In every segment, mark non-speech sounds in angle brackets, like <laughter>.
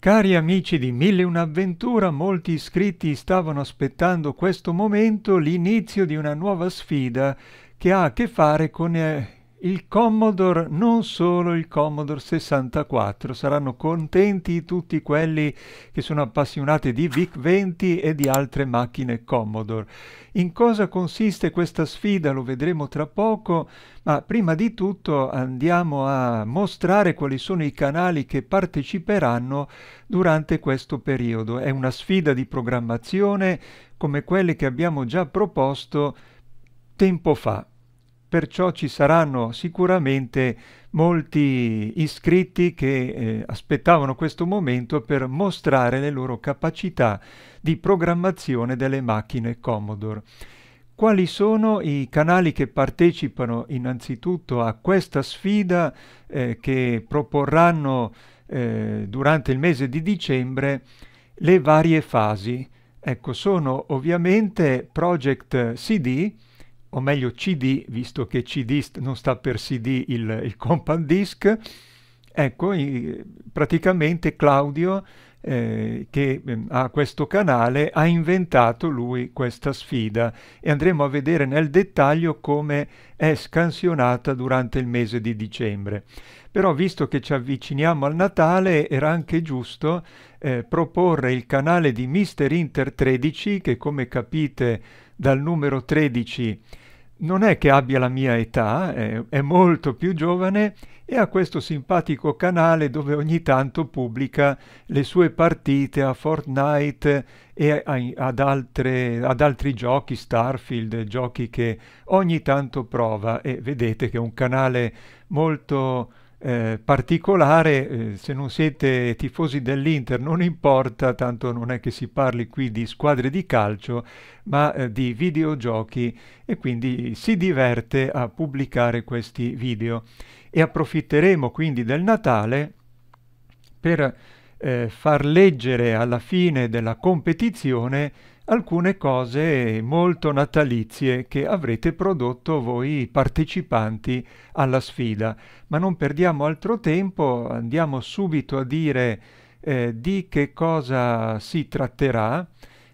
Cari amici di Mille Un'avventura, molti iscritti stavano aspettando questo momento, l'inizio di una nuova sfida che ha a che fare con eh, il Commodore, non solo il Commodore 64, saranno contenti tutti quelli che sono appassionati di VIC-20 e di altre macchine Commodore. In cosa consiste questa sfida lo vedremo tra poco, ma prima di tutto andiamo a mostrare quali sono i canali che parteciperanno durante questo periodo. È una sfida di programmazione come quelle che abbiamo già proposto tempo fa perciò ci saranno sicuramente molti iscritti che eh, aspettavano questo momento per mostrare le loro capacità di programmazione delle macchine Commodore. Quali sono i canali che partecipano innanzitutto a questa sfida eh, che proporranno eh, durante il mese di dicembre le varie fasi? Ecco, sono ovviamente Project CD, o meglio CD, visto che CD non sta per CD il, il compact disc, ecco i, praticamente Claudio eh, che eh, ha questo canale ha inventato lui questa sfida e andremo a vedere nel dettaglio come è scansionata durante il mese di dicembre. Però visto che ci avviciniamo al Natale era anche giusto eh, proporre il canale di Mister Inter 13 che come capite dal numero 13 non è che abbia la mia età, è, è molto più giovane e ha questo simpatico canale dove ogni tanto pubblica le sue partite a Fortnite e a, a, ad, altre, ad altri giochi, Starfield, giochi che ogni tanto prova e vedete che è un canale molto eh, particolare, eh, se non siete tifosi dell'Inter non importa, tanto non è che si parli qui di squadre di calcio, ma eh, di videogiochi e quindi si diverte a pubblicare questi video. E approfitteremo quindi del Natale per eh, far leggere alla fine della competizione alcune cose molto natalizie che avrete prodotto voi partecipanti alla sfida. Ma non perdiamo altro tempo, andiamo subito a dire eh, di che cosa si tratterà.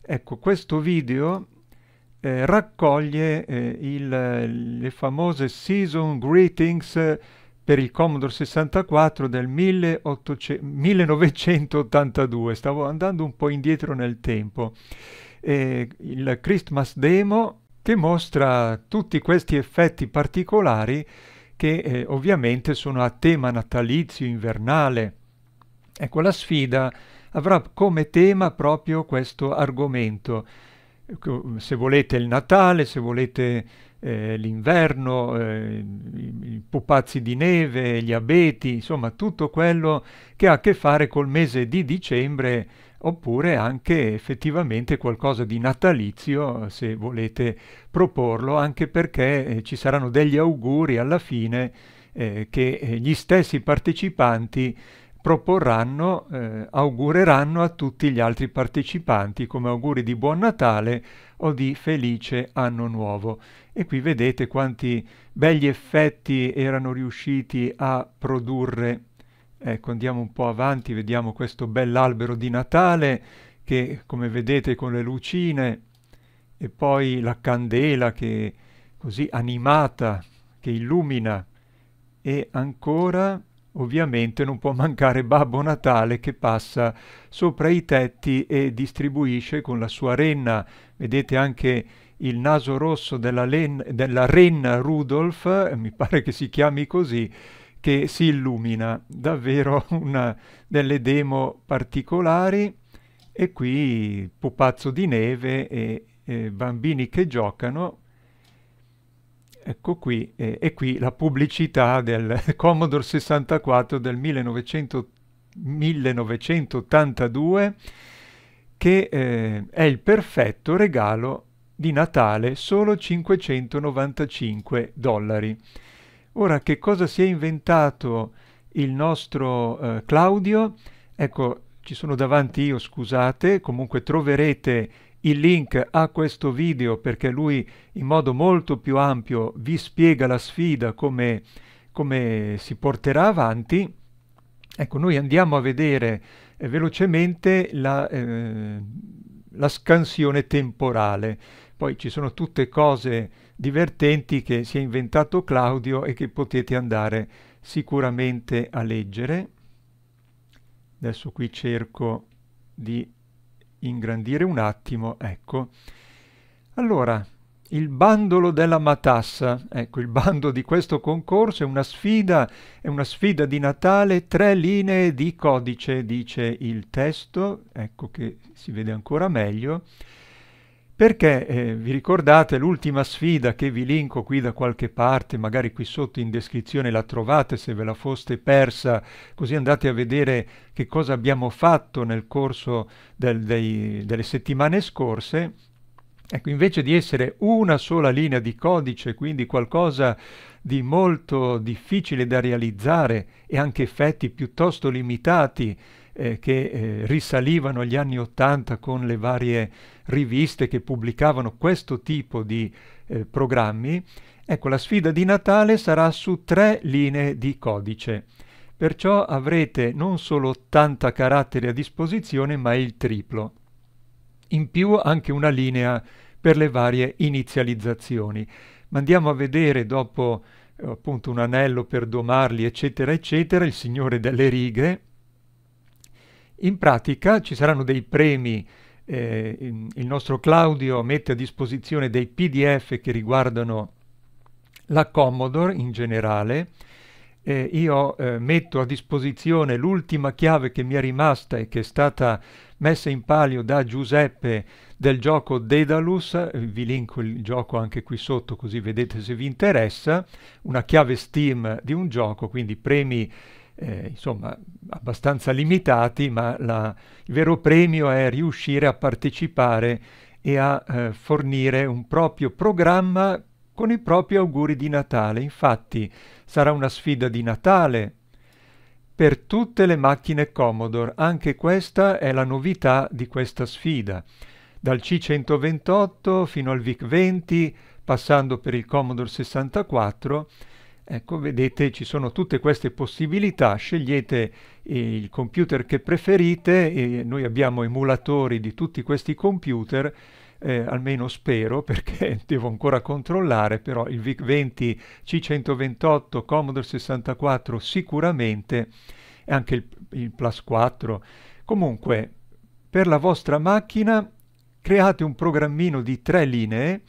Ecco, questo video eh, raccoglie eh, il, le famose Season Greetings per il Commodore 64 del 1800, 1982. Stavo andando un po' indietro nel tempo e il Christmas Demo che mostra tutti questi effetti particolari che eh, ovviamente sono a tema natalizio, invernale. Ecco, la sfida avrà come tema proprio questo argomento. Ecco, se volete il Natale, se volete eh, l'inverno, eh, i pupazzi di neve, gli abeti, insomma tutto quello che ha a che fare col mese di dicembre oppure anche effettivamente qualcosa di natalizio se volete proporlo, anche perché eh, ci saranno degli auguri alla fine eh, che eh, gli stessi partecipanti proporranno, eh, augureranno a tutti gli altri partecipanti come auguri di buon Natale o di felice anno nuovo. E qui vedete quanti begli effetti erano riusciti a produrre Ecco, andiamo un po' avanti, vediamo questo bell'albero di Natale che, come vedete, con le lucine e poi la candela che così animata, che illumina e ancora ovviamente non può mancare Babbo Natale che passa sopra i tetti e distribuisce con la sua renna. Vedete anche il naso rosso della, della renna Rudolf, eh, mi pare che si chiami così, che si illumina, davvero <laughs> una, delle demo particolari e qui pupazzo di neve e, e bambini che giocano. Ecco qui, e, e qui la pubblicità del <laughs> Commodore 64 del 1900, 1982 che eh, è il perfetto regalo di Natale solo 595 dollari. Ora, che cosa si è inventato il nostro eh, Claudio? Ecco, ci sono davanti io, scusate, comunque troverete il link a questo video perché lui in modo molto più ampio vi spiega la sfida, come, come si porterà avanti. Ecco, noi andiamo a vedere eh, velocemente la, eh, la scansione temporale. Poi ci sono tutte cose divertenti che si è inventato Claudio e che potete andare sicuramente a leggere. Adesso qui cerco di ingrandire un attimo, ecco. Allora, il bandolo della matassa, ecco il bando di questo concorso è una sfida, è una sfida di Natale, tre linee di codice, dice il testo, ecco che si vede ancora meglio. Perché eh, vi ricordate l'ultima sfida che vi linko qui da qualche parte, magari qui sotto in descrizione la trovate se ve la foste persa, così andate a vedere che cosa abbiamo fatto nel corso del, dei, delle settimane scorse. Ecco, invece di essere una sola linea di codice, quindi qualcosa di molto difficile da realizzare e anche effetti piuttosto limitati, eh, che eh, risalivano agli anni Ottanta con le varie riviste che pubblicavano questo tipo di eh, programmi, ecco la sfida di Natale sarà su tre linee di codice. Perciò avrete non solo 80 caratteri a disposizione, ma il triplo. In più anche una linea per le varie inizializzazioni. Ma andiamo a vedere dopo eh, appunto un anello per domarli, eccetera, eccetera, il Signore delle righe, in pratica ci saranno dei premi, eh, il nostro Claudio mette a disposizione dei PDF che riguardano la Commodore in generale, eh, io eh, metto a disposizione l'ultima chiave che mi è rimasta e che è stata messa in palio da Giuseppe del gioco Daedalus, eh, vi linko il gioco anche qui sotto così vedete se vi interessa, una chiave Steam di un gioco, quindi premi eh, insomma, abbastanza limitati, ma la, il vero premio è riuscire a partecipare e a eh, fornire un proprio programma con i propri auguri di Natale. Infatti sarà una sfida di Natale per tutte le macchine Commodore. Anche questa è la novità di questa sfida. Dal C128 fino al VIC 20, passando per il Commodore 64, Ecco, vedete, ci sono tutte queste possibilità, scegliete eh, il computer che preferite, eh, noi abbiamo emulatori di tutti questi computer, eh, almeno spero <laughs> perché devo ancora controllare, però il VIC-20 C128 Commodore 64 sicuramente, e anche il, il Plus 4. Comunque, per la vostra macchina create un programmino di tre linee,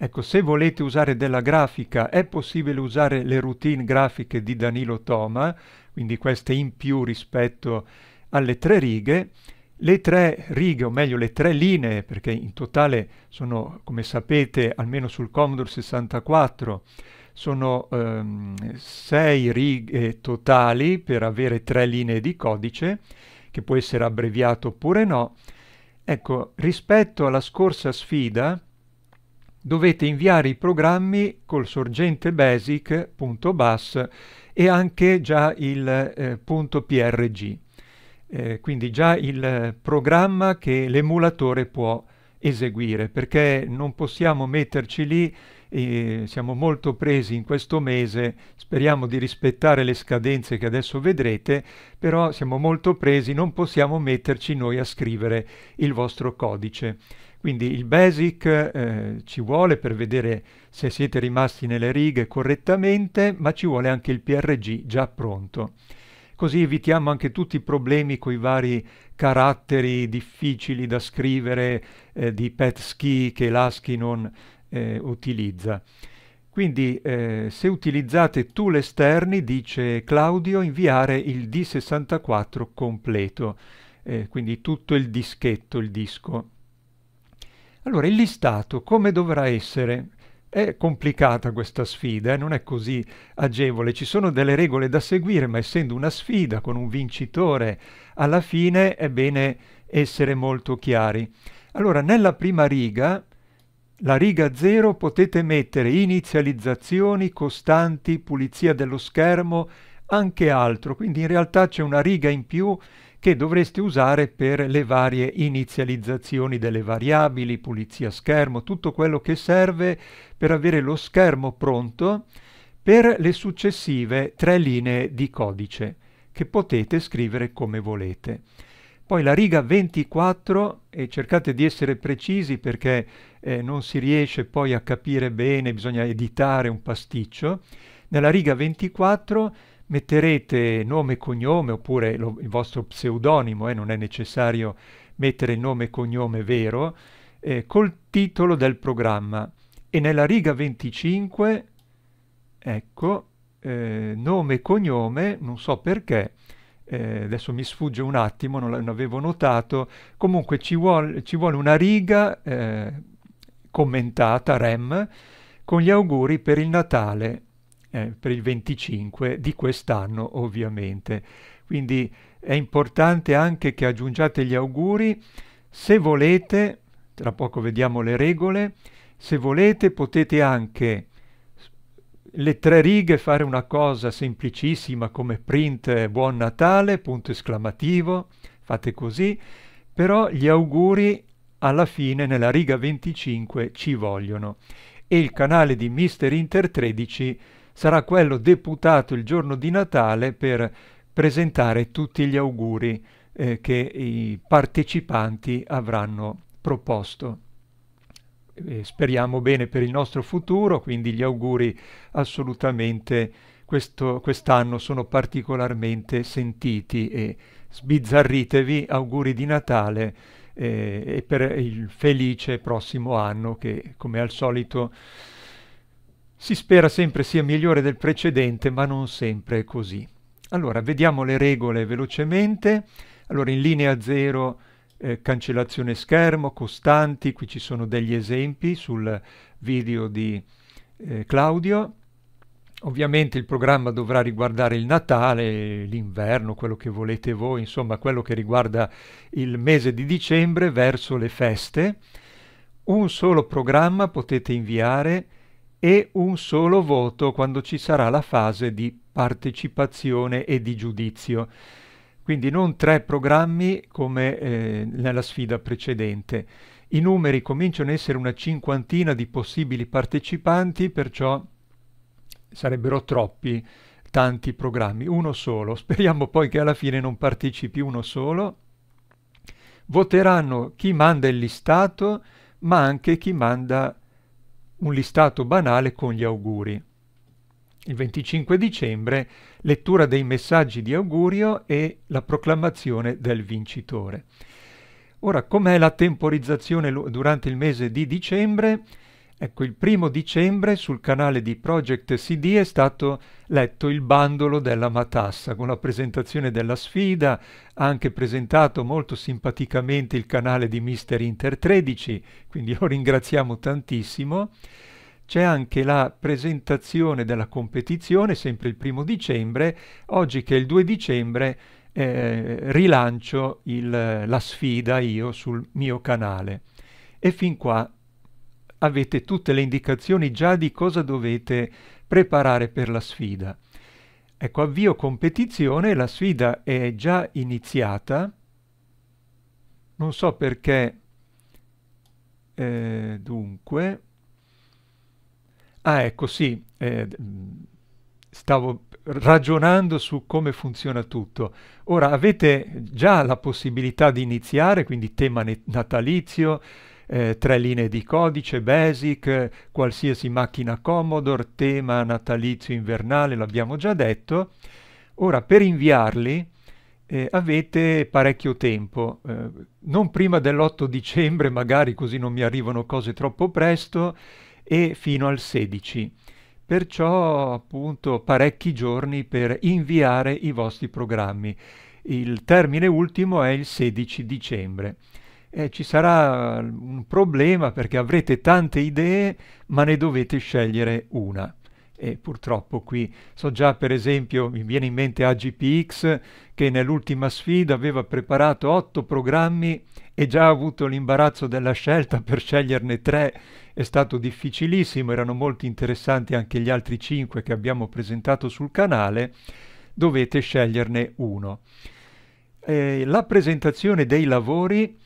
Ecco, se volete usare della grafica, è possibile usare le routine grafiche di Danilo Toma, quindi queste in più rispetto alle tre righe. Le tre righe, o meglio le tre linee, perché in totale sono, come sapete, almeno sul Commodore 64, sono ehm, sei righe totali per avere tre linee di codice, che può essere abbreviato oppure no. Ecco, rispetto alla scorsa sfida, dovete inviare i programmi col sorgente basic.bus e anche già il eh, .prg. Eh, quindi già il eh, programma che l'emulatore può eseguire perché non possiamo metterci lì eh, siamo molto presi in questo mese speriamo di rispettare le scadenze che adesso vedrete però siamo molto presi non possiamo metterci noi a scrivere il vostro codice quindi il basic eh, ci vuole per vedere se siete rimasti nelle righe correttamente, ma ci vuole anche il PRG già pronto. Così evitiamo anche tutti i problemi con i vari caratteri difficili da scrivere eh, di PetSki che l'ASCII non eh, utilizza. Quindi eh, se utilizzate tool esterni, dice Claudio, inviare il D64 completo, eh, quindi tutto il dischetto, il disco. Allora, il listato come dovrà essere? È complicata questa sfida, eh? non è così agevole, ci sono delle regole da seguire, ma essendo una sfida con un vincitore alla fine è bene essere molto chiari. Allora, nella prima riga, la riga 0, potete mettere inizializzazioni, costanti, pulizia dello schermo, anche altro, quindi in realtà c'è una riga in più che dovreste usare per le varie inizializzazioni delle variabili, pulizia schermo, tutto quello che serve per avere lo schermo pronto per le successive tre linee di codice che potete scrivere come volete. Poi la riga 24, e cercate di essere precisi perché eh, non si riesce poi a capire bene, bisogna editare un pasticcio, nella riga 24 metterete nome e cognome oppure lo, il vostro pseudonimo, eh, non è necessario mettere nome e cognome vero, eh, col titolo del programma e nella riga 25, ecco, eh, nome e cognome, non so perché, eh, adesso mi sfugge un attimo, non, non avevo notato, comunque ci, vuol, ci vuole una riga eh, commentata, REM, con gli auguri per il Natale eh, per il 25 di quest'anno ovviamente. Quindi è importante anche che aggiungiate gli auguri. Se volete, tra poco vediamo le regole, se volete potete anche le tre righe fare una cosa semplicissima come print buon Natale, punto esclamativo, fate così, però gli auguri alla fine nella riga 25 ci vogliono e il canale di Mister Inter 13 sarà quello deputato il giorno di Natale per presentare tutti gli auguri eh, che i partecipanti avranno proposto. E speriamo bene per il nostro futuro, quindi gli auguri assolutamente questo, quest'anno sono particolarmente sentiti e sbizzarritevi, auguri di Natale eh, e per il felice prossimo anno che come al solito si spera sempre sia migliore del precedente, ma non sempre è così. Allora, vediamo le regole velocemente. Allora, in linea 0 eh, cancellazione schermo, costanti, qui ci sono degli esempi sul video di eh, Claudio. Ovviamente il programma dovrà riguardare il Natale, l'inverno, quello che volete voi, insomma quello che riguarda il mese di dicembre verso le feste. Un solo programma potete inviare e un solo voto quando ci sarà la fase di partecipazione e di giudizio. Quindi non tre programmi come eh, nella sfida precedente. I numeri cominciano ad essere una cinquantina di possibili partecipanti, perciò sarebbero troppi tanti programmi, uno solo. <laughs> Speriamo poi che alla fine non partecipi uno solo. Voteranno chi manda il listato, ma anche chi manda un listato banale con gli auguri. Il 25 dicembre lettura dei messaggi di augurio e la proclamazione del vincitore. Ora, com'è la temporizzazione durante il mese di dicembre? Ecco, il primo dicembre sul canale di Project CD è stato letto il bandolo della matassa con la presentazione della sfida, ha anche presentato molto simpaticamente il canale di Mister Inter 13, quindi lo ringraziamo tantissimo. C'è anche la presentazione della competizione, sempre il primo dicembre, oggi che è il 2 dicembre eh, rilancio il, la sfida io sul mio canale. E fin qua avete tutte le indicazioni già di cosa dovete preparare per la sfida. Ecco, avvio competizione, la sfida è già iniziata. Non so perché... Eh, dunque... Ah, ecco, sì, eh, stavo ragionando su come funziona tutto. Ora avete già la possibilità di iniziare, quindi tema natalizio, eh, tre linee di codice, BASIC, qualsiasi macchina Commodore, tema natalizio invernale, l'abbiamo già detto. Ora, per inviarli eh, avete parecchio tempo, eh, non prima dell'8 dicembre magari così non mi arrivano cose troppo presto e fino al 16 perciò appunto parecchi giorni per inviare i vostri programmi. Il termine ultimo è il 16 dicembre eh, ci sarà eh, un problema perché avrete tante idee ma ne dovete scegliere una. E purtroppo qui so già per esempio mi viene in mente AGPX che nell'ultima sfida aveva preparato otto programmi e già ha avuto l'imbarazzo della scelta per sceglierne tre è stato difficilissimo erano molto interessanti anche gli altri cinque che abbiamo presentato sul canale dovete sceglierne uno eh, la presentazione dei lavori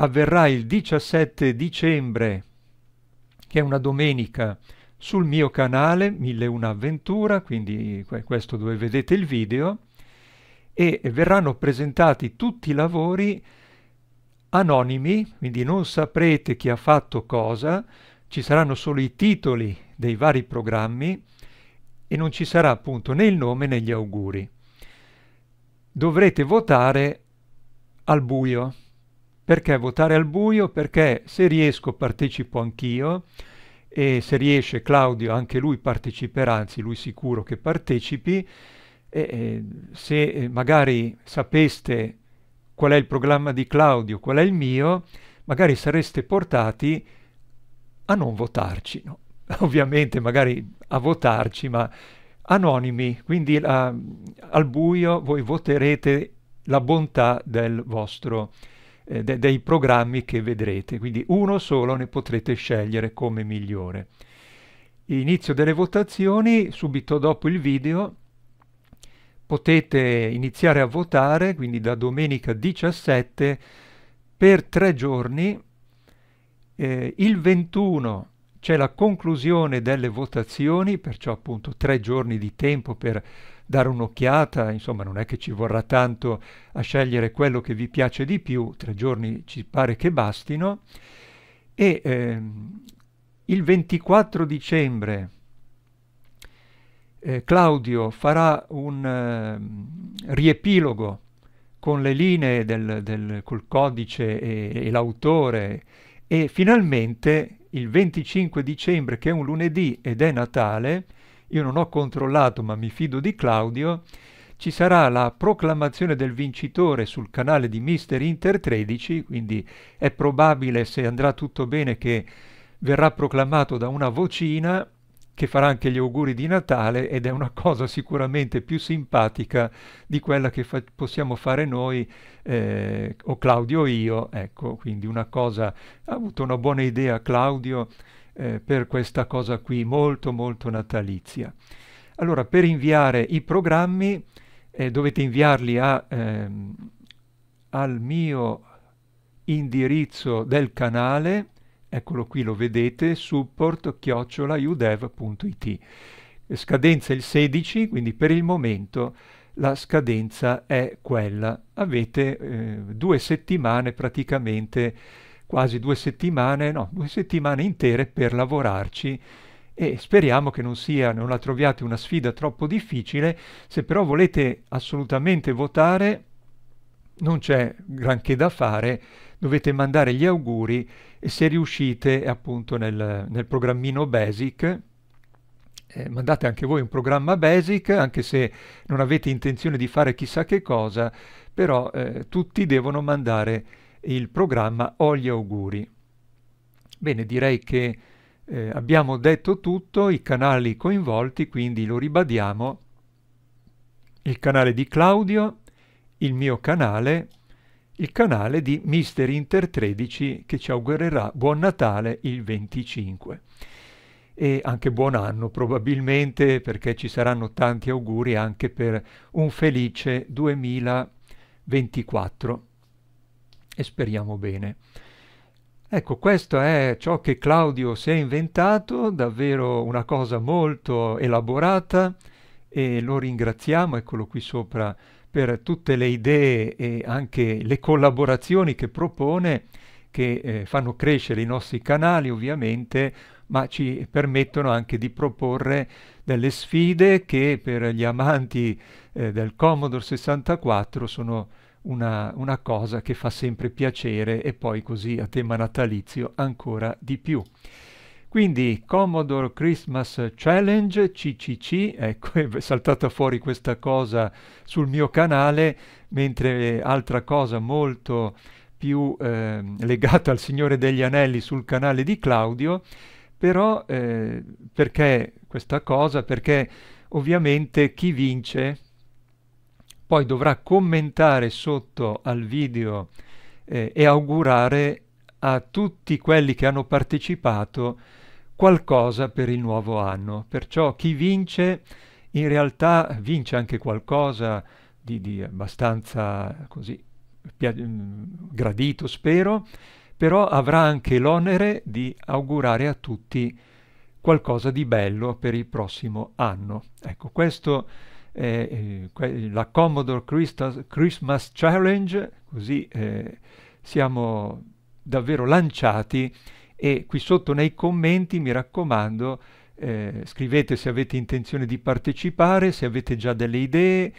avverrà il 17 dicembre, che è una domenica, sul mio canale 1001 Avventura, quindi questo dove vedete il video, e verranno presentati tutti i lavori anonimi, quindi non saprete chi ha fatto cosa, ci saranno solo i titoli dei vari programmi e non ci sarà appunto né il nome né gli auguri. Dovrete votare al buio. Perché votare al buio? Perché se riesco partecipo anch'io e se riesce Claudio anche lui parteciperà, anzi lui sicuro che partecipi. E, eh, se magari sapeste qual è il programma di Claudio, qual è il mio, magari sareste portati a non votarci, no? <laughs> ovviamente magari a votarci, ma anonimi, quindi la, ah, al buio voi voterete la bontà del vostro eh, de dei programmi che vedrete, quindi uno solo ne potrete scegliere come migliore. Inizio delle votazioni, subito dopo il video potete iniziare a votare, quindi da domenica 17 per tre giorni. Eh, il 21 c'è la conclusione delle votazioni, perciò appunto tre giorni di tempo per dare un'occhiata, insomma non è che ci vorrà tanto a scegliere quello che vi piace di più, tre giorni ci pare che bastino. E ehm, il 24 dicembre eh, Claudio farà un eh, riepilogo con le linee del, del, col codice e, e l'autore e finalmente il 25 dicembre, che è un lunedì ed è Natale, io non ho controllato ma mi fido di Claudio, ci sarà la proclamazione del vincitore sul canale di Mister Inter 13, quindi è probabile se andrà tutto bene che verrà proclamato da una vocina che farà anche gli auguri di Natale ed è una cosa sicuramente più simpatica di quella che fa possiamo fare noi eh, o Claudio o io, ecco, quindi una cosa ha avuto una buona idea Claudio eh, per questa cosa qui molto molto natalizia. Allora, per inviare i programmi eh, dovete inviarli a, ehm, al mio indirizzo del canale, eccolo qui lo vedete, support-udev.it. Scadenza il 16, quindi per il momento la scadenza è quella. Avete eh, due settimane praticamente quasi due settimane, no, due settimane intere per lavorarci e speriamo che non sia, non la troviate una sfida troppo difficile. Se però volete assolutamente votare, non c'è granché da fare, dovete mandare gli auguri e se riuscite appunto nel, nel programmino Basic, eh, mandate anche voi un programma Basic, anche se non avete intenzione di fare chissà che cosa, però eh, tutti devono mandare il programma Ho gli auguri. Bene, direi che eh, abbiamo detto tutto, i canali coinvolti, quindi lo ribadiamo, il canale di Claudio, il mio canale, il canale di Mister Inter 13 che ci augurerà buon Natale il 25 e anche buon anno probabilmente perché ci saranno tanti auguri anche per un felice 2024 e speriamo bene. Ecco, questo è ciò che Claudio si è inventato, davvero una cosa molto elaborata e lo ringraziamo, eccolo qui sopra, per tutte le idee e anche le collaborazioni che propone, che eh, fanno crescere i nostri canali ovviamente, ma ci permettono anche di proporre delle sfide che per gli amanti eh, del Commodore 64 sono una, una cosa che fa sempre piacere e poi così a tema natalizio ancora di più. Quindi Commodore Christmas Challenge CCC, ecco, <laughs> è saltata fuori questa cosa sul mio canale, mentre altra cosa molto più eh, legata al Signore degli Anelli sul canale di Claudio, però eh, perché questa cosa? Perché ovviamente chi vince poi dovrà commentare sotto al video eh, e augurare a tutti quelli che hanno partecipato qualcosa per il nuovo anno. Perciò chi vince in realtà vince anche qualcosa di, di abbastanza così mm, gradito, spero, però avrà anche l'onere di augurare a tutti qualcosa di bello per il prossimo anno. Ecco, questo eh, eh la Commodore Christos, Christmas Challenge, così eh, siamo davvero lanciati e qui sotto nei commenti mi raccomando eh, scrivete se avete intenzione di partecipare, se avete già delle idee,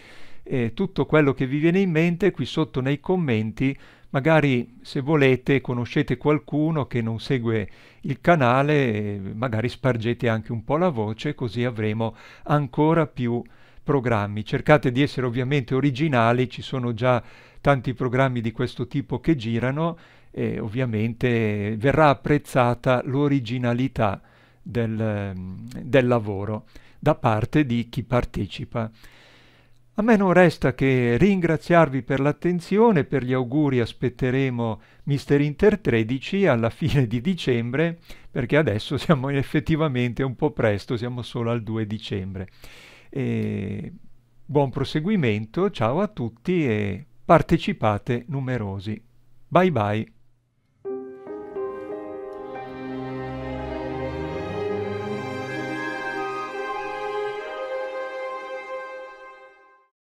eh, tutto quello che vi viene in mente qui sotto nei commenti, magari se volete conoscete qualcuno che non segue il canale, eh, magari spargete anche un po' la voce così avremo ancora più programmi. Cercate di essere ovviamente originali, ci sono già tanti programmi di questo tipo che girano e ovviamente verrà apprezzata l'originalità del, del lavoro da parte di chi partecipa. A me non resta che ringraziarvi per l'attenzione, per gli auguri aspetteremo Mister Inter 13 alla fine di dicembre, perché adesso siamo <laughs> effettivamente un po' presto, siamo solo al 2 dicembre. E buon proseguimento, ciao a tutti e partecipate numerosi. Bye bye.